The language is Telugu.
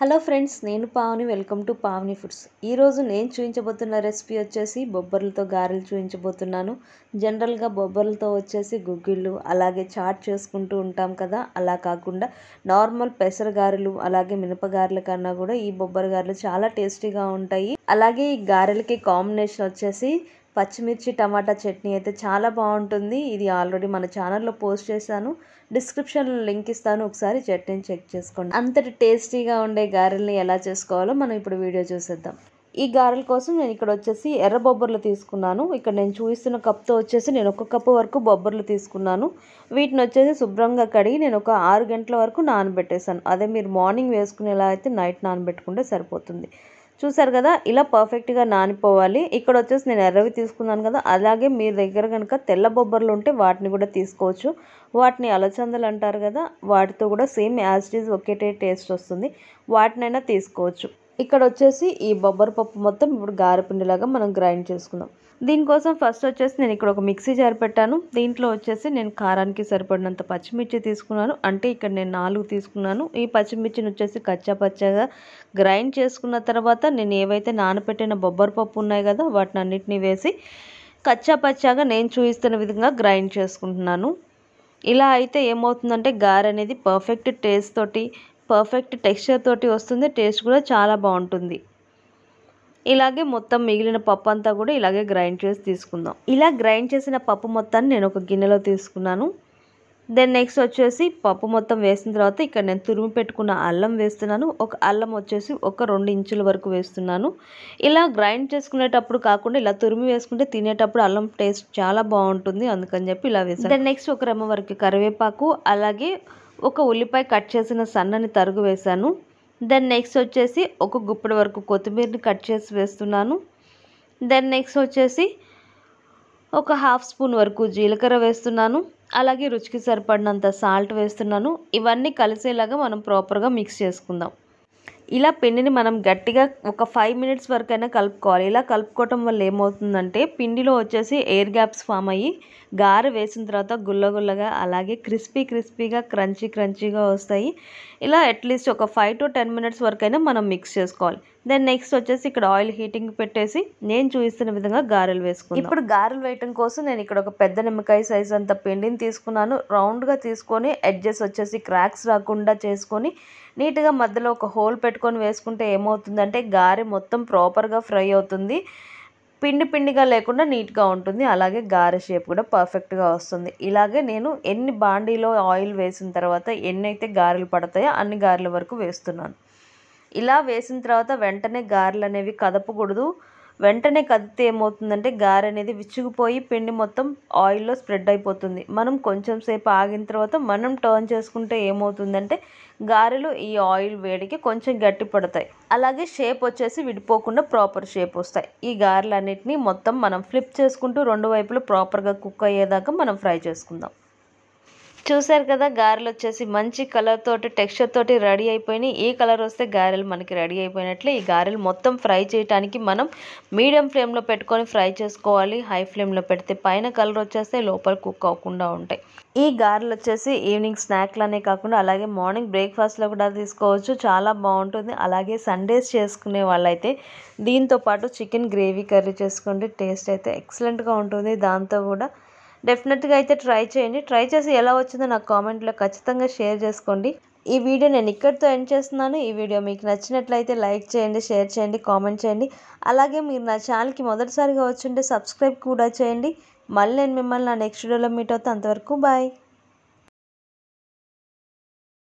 హలో ఫ్రెండ్స్ నేను Pavani welcome to Pavani foods ఈరోజు నేను చూపించబోతున్న రెసిపీ వచ్చేసి బొబ్బర్లతో గారెలు చూపించబోతున్నాను జనరల్గా బొబ్బర్లతో వచ్చేసి గుగ్గిళ్ళు అలాగే చాట్ చేసుకుంటూ ఉంటాం కదా అలా కాకుండా నార్మల్ పెసర గారెలు అలాగే మినపగారెల కన్నా కూడా ఈ బొబ్బర గారెలు చాలా టేస్టీగా ఉంటాయి అలాగే ఈ గారెలకి కాంబినేషన్ వచ్చేసి పచ్చిమిర్చి టమాటా చట్నీ అయితే చాలా బాగుంటుంది ఇది ఆల్రెడీ మన ఛానల్లో పోస్ట్ చేశాను డిస్క్రిప్షన్లో లింక్ ఇస్తాను ఒకసారి చట్నీని చెక్ చేసుకోండి అంతటి టేస్టీగా ఉండే గారెల్ని ఎలా చేసుకోవాలో మనం ఇప్పుడు వీడియో చూసేద్దాం ఈ గారెల కోసం నేను ఇక్కడ వచ్చేసి ఎర్ర బొబ్బర్లు తీసుకున్నాను ఇక్కడ నేను చూపిస్తున్న కప్తో వచ్చేసి నేను ఒక కప్పు వరకు బొబ్బర్లు తీసుకున్నాను వీటిని వచ్చేసి శుభ్రంగా కడిగి నేను ఒక ఆరు గంటల వరకు నానబెట్టేశాను అదే మీరు మార్నింగ్ వేసుకునేలా అయితే నైట్ నానబెట్టుకుంటే సరిపోతుంది చూసారు కదా ఇలా పర్ఫెక్ట్గా నానిపోవాలి ఇక్కడ వచ్చేసి నేను ఎర్రవి తీసుకున్నాను కదా అలాగే మీ దగ్గర కనుక తెల్ల బొబ్బర్లు ఉంటే వాటిని కూడా తీసుకోవచ్చు వాటిని అలచందలు అంటారు కదా వాటితో కూడా సేమ్ యాజ్ ఈజ్ ఒకేటే టేస్ట్ వస్తుంది వాటినైనా తీసుకోవచ్చు ఇక్కడ వచ్చేసి ఈ బొబ్బర పప్పు మొత్తం ఇప్పుడు గారెపిండిలాగా మనం గ్రైండ్ చేసుకుందాం దీనికోసం ఫస్ట్ వచ్చేసి నేను ఇక్కడ ఒక మిక్సీ జార్ పెట్టాను దీంట్లో వచ్చేసి నేను కారానికి సరిపడినంత పచ్చిమిర్చి తీసుకున్నాను అంటే ఇక్కడ నేను నాలుగు తీసుకున్నాను ఈ పచ్చిమిర్చిని వచ్చేసి కచ్చా పచ్చగా గ్రైండ్ చేసుకున్న తర్వాత నేను ఏవైతే నానపెట్టిన బొబ్బరి పప్పు ఉన్నాయి కదా వాటిని అన్నిటినీ వేసి కచ్చా పచ్చాగా నేను చూపిస్తున్న విధంగా గ్రైండ్ చేసుకుంటున్నాను ఇలా అయితే ఏమవుతుందంటే గార్ అనేది పర్ఫెక్ట్ టేస్ట్ తోటి పర్ఫెక్ట్ టెక్స్చర్ తోటి వస్తుంది టేస్ట్ కూడా చాలా బాగుంటుంది ఇలాగే మొత్తం మిగిలిన పప్పు అంతా కూడా ఇలాగే గ్రైండ్ చేసి తీసుకుందాం ఇలా గ్రైండ్ చేసిన పప్పు మొత్తాన్ని నేను ఒక గిన్నెలో తీసుకున్నాను దెన్ నెక్స్ట్ వచ్చేసి పప్పు మొత్తం వేసిన తర్వాత ఇక్కడ నేను తురిమి పెట్టుకున్న అల్లం వేస్తున్నాను ఒక అల్లం వచ్చేసి ఒక రెండు ఇంచుల వరకు వేస్తున్నాను ఇలా గ్రైండ్ చేసుకునేటప్పుడు కాకుండా ఇలా తురిమి వేసుకుంటే తినేటప్పుడు అల్లం టేస్ట్ చాలా బాగుంటుంది అందుకని చెప్పి ఇలా వేసాను దెన్ నెక్స్ట్ ఒక రెమ్మ వరకు కరివేపాకు అలాగే ఒక ఉల్లిపాయ కట్ చేసిన సన్నని తరుగు వేశాను దెన్ నెక్స్ట్ వచ్చేసి ఒక గుప్పడి వరకు కొత్తిమీరని కట్ చేసి వేస్తున్నాను దెన్ నెక్స్ట్ వచ్చేసి ఒక హాఫ్ స్పూన్ వరకు జీలకర్ర వేస్తున్నాను అలాగే రుచికి సరిపడినంత సాల్ట్ వేస్తున్నాను ఇవన్నీ కలిసేలాగా మనం ప్రాపర్గా మిక్స్ చేసుకుందాం ఇలా పిండిని మనం గట్టిగా ఒక ఫైవ్ మినిట్స్ వరకు అయినా కలుపుకోవాలి ఇలా కలుపుకోవటం వల్ల ఏమవుతుందంటే పిండిలో వచ్చేసి ఎయిర్ గ్యాప్స్ ఫామ్ అయ్యి గారె వేసిన తర్వాత గుల్లగుల్లగా అలాగే క్రిస్పీ క్రిస్పీగా క్రంచీ క్రంచీగా వస్తాయి ఇలా అట్లీస్ట్ ఒక ఫైవ్ టు టెన్ మినిట్స్ వరకు అయినా మనం మిక్స్ చేసుకోవాలి దెన్ నెక్స్ట్ వచ్చేసి ఇక్కడ ఆయిల్ హీటింగ్ పెట్టేసి నేను చూపిస్తున్న విధంగా గారెలు వేసుకున్నాను ఇప్పుడు గారెలు వేయటం కోసం నేను ఇక్కడ ఒక పెద్ద నిమ్మకాయ సైజ్ అంత పిండిని తీసుకున్నాను రౌండ్గా తీసుకొని అడ్జస్ట్ వచ్చేసి క్రాక్స్ రాకుండా చేసుకొని నీట్గా మధ్యలో ఒక హోల్ పెట్టుకుని పెట్టుకొని వేసుకుంటే ఏమవుతుందంటే గారె మొత్తం ప్రాపర్గా ఫ్రై అవుతుంది పిండి పిండిగా లేకుండా నీట్గా ఉంటుంది అలాగే గారె షేప్ కూడా పర్ఫెక్ట్గా వస్తుంది ఇలాగే నేను ఎన్ని బాండీలో ఆయిల్ వేసిన తర్వాత ఎన్ని అయితే గారెలు పడతాయో అన్ని గారెల వరకు వేస్తున్నాను ఇలా వేసిన తర్వాత వెంటనే గారెలు అనేవి కదపకూడదు వెంటనే కదితే ఏమవుతుందంటే గారె అనేది విచ్చుకుపోయి పిండి మొత్తం ఆయిల్లో స్ప్రెడ్ అయిపోతుంది మనం కొంచెం సేపు ఆగిన తర్వాత మనం టర్న్ చేసుకుంటే ఏమవుతుందంటే గారెలు ఈ ఆయిల్ వేడికి కొంచెం గట్టి పడతాయి అలాగే షేప్ వచ్చేసి విడిపోకుండా ప్రాపర్ షేప్ వస్తాయి ఈ గారెలు అన్నిటినీ మొత్తం మనం ఫ్లిప్ చేసుకుంటూ రెండు వైపులు ప్రాపర్గా కుక్ అయ్యేదాకా మనం ఫ్రై చేసుకుందాం చూసారు కదా గారెలు వచ్చేసి మంచి కలర్ తోటి టెక్స్చర్ తోటి రెడీ అయిపోయినాయి ఈ కలర్ వస్తే గారెలు మనకి రెడీ అయిపోయినట్లే ఈ గారెలు మొత్తం ఫ్రై చేయడానికి మనం మీడియం ఫ్లేమ్లో పెట్టుకొని ఫ్రై చేసుకోవాలి హై ఫ్లేమ్లో పెడితే పైన కలర్ వచ్చేస్తే లోపల కుక్ అవ్వకుండా ఉంటాయి ఈ గారెలు వచ్చేసి ఈవినింగ్ స్నాక్లనే కాకుండా అలాగే మార్నింగ్ బ్రేక్ఫాస్ట్లో కూడా తీసుకోవచ్చు చాలా బాగుంటుంది అలాగే సండేస్ చేసుకునే వాళ్ళైతే దీంతోపాటు చికెన్ గ్రేవీ కర్రీ చేసుకుంటే టేస్ట్ అయితే ఎక్సలెంట్గా ఉంటుంది దాంతో కూడా డెఫినెట్గా అయితే ట్రై చేయండి ట్రై చేసి ఎలా వచ్చిందో నాకు కామెంట్లో ఖచ్చితంగా షేర్ చేసుకోండి ఈ వీడియో నేను ఇక్కడితో ఎండ్ చేస్తున్నాను ఈ వీడియో మీకు నచ్చినట్లయితే లైక్ చేయండి షేర్ చేయండి కామెంట్ చేయండి అలాగే మీరు నా ఛానల్కి మొదటిసారిగా వచ్చుంటే సబ్స్క్రైబ్ కూడా చేయండి మళ్ళీ నేను మిమ్మల్ని నా నెక్స్ట్ వీడియోలో మీట్ అవుతాను అంతవరకు బాయ్